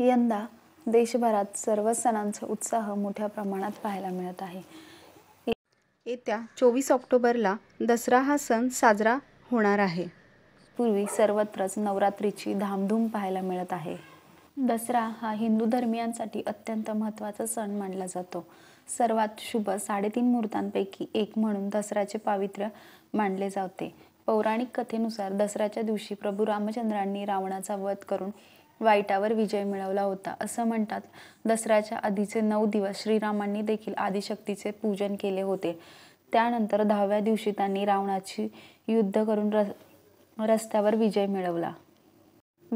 यंदा देशभरात सर्व सणांचा उत्साह मोठ्या प्रमाणात पाहायला मिळत आहे येत्या चोवीस ऑक्टोबरला दसरा हा सण साजरा होणार आहे पूर्वी सर्वत्रच नवरात्रीची धामधूम पाहायला मिळत आहे दसरा हा हिंदू धर्मियांसाठी अत्यंत महत्त्वाचा सण मानला जातो सर्वात शुभ साडेतीन मुहूर्तांपैकी एक म्हणून दसऱ्याचे पावित्र्य मानले जाते पौराणिक कथेनुसार दसऱ्याच्या दिवशी प्रभू रामचंद्रांनी रावणाचा वध करून वाईटावर विजय मिळवला होता असं म्हणतात दसऱ्याच्या आधीचे नऊ दिवस श्रीरामांनी देखील आदिशक्तीचे पूजन केले होते त्यानंतर दहाव्या दिवशी त्यांनी रावणाची युद्ध करून रस्त्यावर विजय मिळवला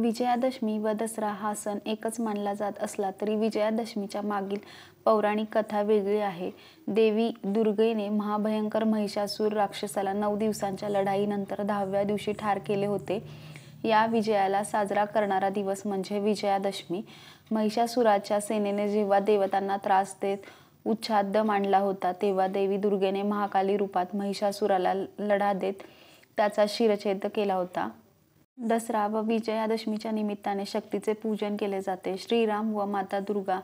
विजयादशमी व दसरा हा सण एकच मानला जात असला तरी विजयादशमीच्या मागील पौराणिक कथा वेगळी आहे देवी दुर्गेने महाभयंकर महिषासूर राक्षसाला नऊ दिवसांच्या लढाईनंतर दहाव्या दिवशी ठार केले होते या विजयाला साजरा करणारा दिवस म्हणजे विजयादशमी महिषासुराच्या सेनेने जेव्हा देवतांना त्रास देत उच्छाद मांडला होता तेव्हा देवी दुर्गेने महाकाली रूपात महिषासुराला लढा देत त्याचा शिरच्छेद केला होता दसरा व विजयादशमीच्या निमित्ताने शक्तीचे पूजन केले जाते श्रीराम व माता दुर्गा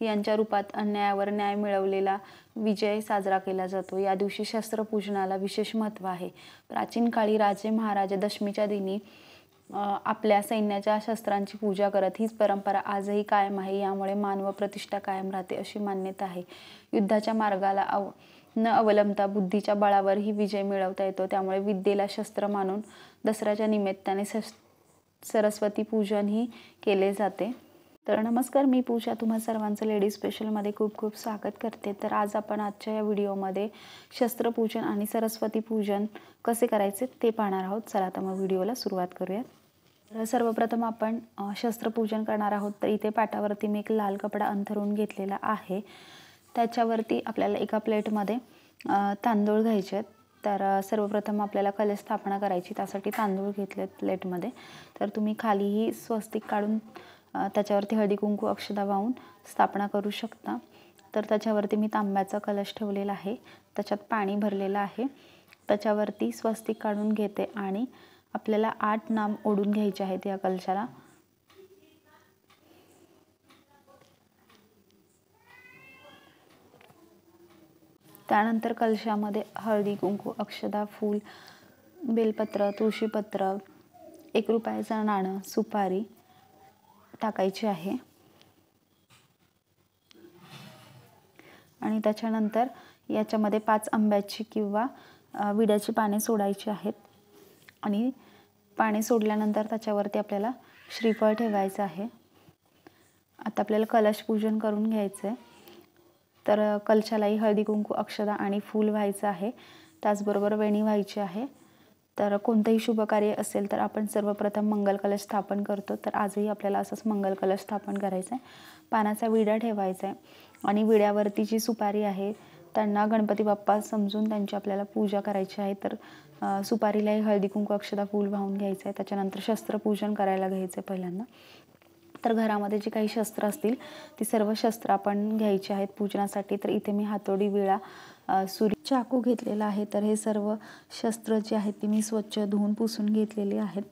यांच्या रूपात अन्यायावर न्याय मिळवलेला विजय साजरा केला जातो या दिवशी शस्त्रपूजनाला विशेष महत्त्व आहे प्राचीन काळी राजे महाराजा दशमीच्या दिनी आपल्या सैन्याच्या शस्त्रांची पूजा करत हीच परंपरा आजही कायम आहे यामुळे मानव प्रतिष्ठा कायम राहते अशी मान्यता आहे युद्धाच्या मार्गाला अव न अवलंबता बुद्धीच्या बळावरही विजय मिळवता येतो त्यामुळे विद्येला शस्त्र मानून दसऱ्याच्या निमित्ताने सरस्वती पूजनही केले जाते तर नमस्कार मी पूजा तुम्हा सर्वांचं लेडीज स्पेशलमध्ये खूप खूप स्वागत करते तर आज आपण आजच्या या व्हिडिओमध्ये शस्त्रपूजन आणि सरस्वती पूजन कसे करायचे ते पाहणार आहोत चला तर मग व्हिडिओला सुरुवात करूयात तर सर्वप्रथम आपण शस्त्रपूजन करणार आहोत तर इथे पाटावरती मी एक लाल कपडा अंथरून घेतलेला आहे त्याच्यावरती आपल्याला एका प्लेटमध्ये तांदूळ घ्यायचे आहेत तर सर्वप्रथम आपल्याला स्थापना करायची त्यासाठी तांदूळ घेतले प्लेटमध्ये तर तुम्ही खालीही स्वस्तिक काढून त्याच्यावरती हळदी कुंकू अक्षदा वाहून स्थापना करू शकता तर त्याच्यावरती मी तांब्याचा कलश ठेवलेला आहे त्याच्यात पाणी भरलेलं आहे त्याच्यावरती स्वस्तिक काढून घेते आणि आपल्याला आठ नाम ओढून घ्यायचे आहेत या कलशाला त्यानंतर कलशामध्ये हळदी कुंकू अक्षदा फूल बेलपत्र तुळशीपत्र एक रुपयाचं नाणं सुपारी टाकायची आहे आणि त्याच्यानंतर याच्यामध्ये पाच आंब्याची किंवा विड्याची पाने सोडायची आहेत आणि पाणी सोडल्यानंतर त्याच्यावरती आपल्याला श्रीफळ ठेवायचं आहे आता आपल्याला कलश पूजन करून घ्यायचं आहे तर कलशालाही हळदी कुंकू अक्षदा आणि फूल व्हायचं आहे त्याचबरोबर वेणी व्हायची आहे तर कोणतंही कार्य असेल तर आपण सर्वप्रथम मंगल कलश स्थापन करतो तर आजही आपल्याला असंच मंगल कलश स्थापन करायचं आहे पानाचा विडा ठेवायचा आहे आणि विड्यावरती जी सुपारी आहे त्यांना गणपती बाप्पा समजून त्यांची आपल्याला पूजा करायची आहे तर सुपारीलाही हळदी कुंकू अक्षता फूल वाहून घ्यायचं आहे त्याच्यानंतर शस्त्रपूजन करायला घ्यायचं आहे पहिल्यांदा तर घरामध्ये जी काही शस्त्र असतील ती सर्व शस्त्र आपण घ्यायची आहेत पूजनासाठी तर इथे मी हातोडी विळा सुरी चाकू घेतलेला आहे तर हे सर्व शस्त्र जे आहेत ती मी स्वच्छ धुवून पुसून घेतलेली आहेत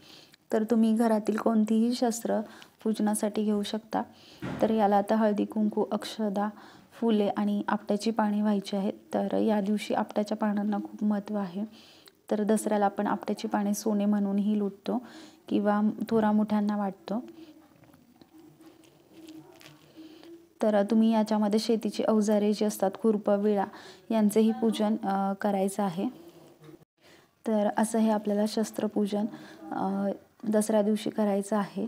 तर तुम्ही घरातील कोणतीही शस्त्र पूजनासाठी घेऊ शकता तर याला आता हळदी कुंकू अक्षदा फुले आणि आपट्याची पाणी व्हायची आहेत तर या दिवशी आपट्याच्या पानांना खूप महत्त्व आहे तर दसऱ्याला आपण आपट्याची पाणी सोने म्हणूनही लुटतो किंवा थोरा मोठ्यांना वाटतो तर तुम्ही याच्यामध्ये शेतीची अवजारे जी असतात खुरपं विळा यांचेही पूजन करायचं आहे तर असं हे आपल्याला शस्त्रपूजन दसऱ्या दिवशी करायचं आहे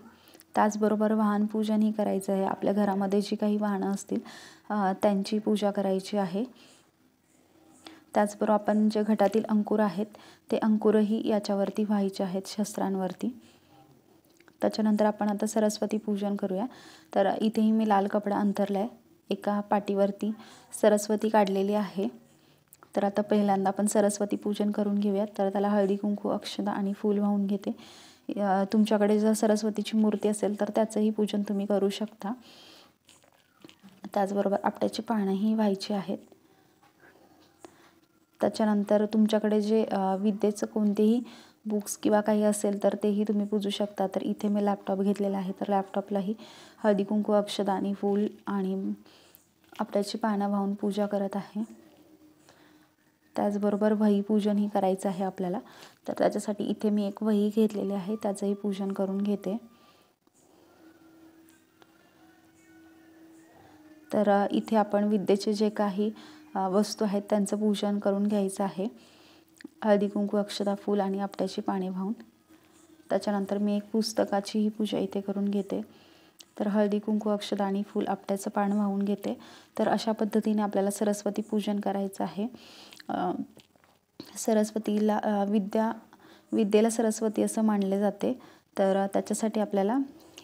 त्याचबरोबर वाहनपूजनही करायचं आहे आपल्या घरामध्ये जी काही वाहनं असतील त्यांची पूजा करायची आहे त्याचबरोबर आपण जे घटातील अंकुर आहेत ते अंकुरही याच्यावरती व्हायचे आहेत शस्त्रांवरती त्याच्यानंतर आपण आता सरस्वती पूजन करूया तर इथेही मी लाल कपडा अंतरला आहे एका पाटीवरती सरस्वती काढलेली आहे तर आता पहिल्यांदा आपण सरस्वती पूजन करून घेऊयात तर त्याला हळदी कुंकू अक्षता आणि फूल वाहून घेते तुमच्याकडे जर सरस्वतीची मूर्ती असेल तर त्याचंही पूजन तुम्ही करू शकता त्याचबरोबर आपट्याची पानंही व्हायची आहेत त्याच्यानंतर तुमच्याकडे जे विद्येचं कोणतेही बुक्स किंवा काही असेल तर तेही तुम्ही पूजू शकता तर इथे मी लॅपटॉप घेतलेला आहे तर लॅपटॉपलाही हळदी कुंकू अक्षदानी फूल आणि आपल्याची पानं वाहून पूजा करत आहे त्याचबरोबर वही पूजनही करायचं आहे आपल्याला तर त्याच्यासाठी इथे मी एक वही घेतलेली आहे त्याचंही पूजन करून घेते तर इथे आपण विद्येचे जे काही वस्तू आहेत त्यांचं पूजन करून घ्यायचं आहे हळदी कुंकू अक्षता फूल आणि आपट्याची पाने वाहून त्याच्यानंतर मी एक पुस्तकाची ही पूजा इथे करून घेते तर हळदी कुंकू अक्षदा आणि फूल आपट्याचं पान वाहून घेते तर अशा पद्धतीने आपल्याला सरस्वती पूजन करायचं आहे सरस्वतीला विद्या विद्येला सरस्वती असं मानले जाते तर त्याच्यासाठी आपल्याला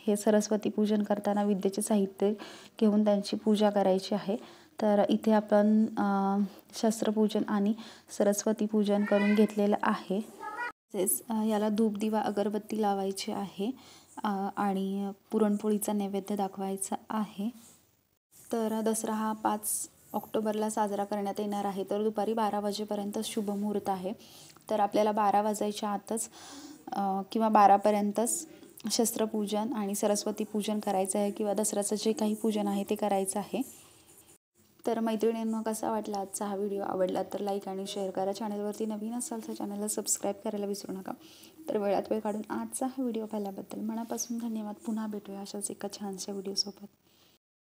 हे सरस्वती पूजन करताना विद्येचे साहित्य घेऊन त्यांची पूजा करायची आहे तर इथे आपण शस्त्रपूजन आणि सरस्वती पूजन करून घेतलेलं आहे तसेच याला धूप दिवा अगरबत्ती लावायची आहे आणि पुरणपोळीचा नैवेद्य दाखवायचा आहे तर दसरा हा पाच ऑक्टोबरला साजरा करण्यात येणार आहे तर दुपारी बारा वाजेपर्यंत शुभमुहूर्त आहे तर आपल्याला बारा वाजायच्या आतच किंवा बारापर्यंतच शस्त्रपूजन आणि सरस्वती पूजन करायचं आहे किंवा दसऱ्याचं जे काही पूजन आहे ते करायचं आहे तर मैत्रिणींना कसा वाटला आजचा हा व्हिडिओ आवडला तर लाईक आणि शेअर करा चॅनलवरती नवीन असाल तर चॅनलला सबस्क्राईब करायला विसरू नका तर वेळात वेळ काढून आजचा हा व्हिडिओ पाहिल्याबद्दल मनापासून धन्यवाद पुन्हा भेटूया अशाच एका छानशा व्हिडिओसोबत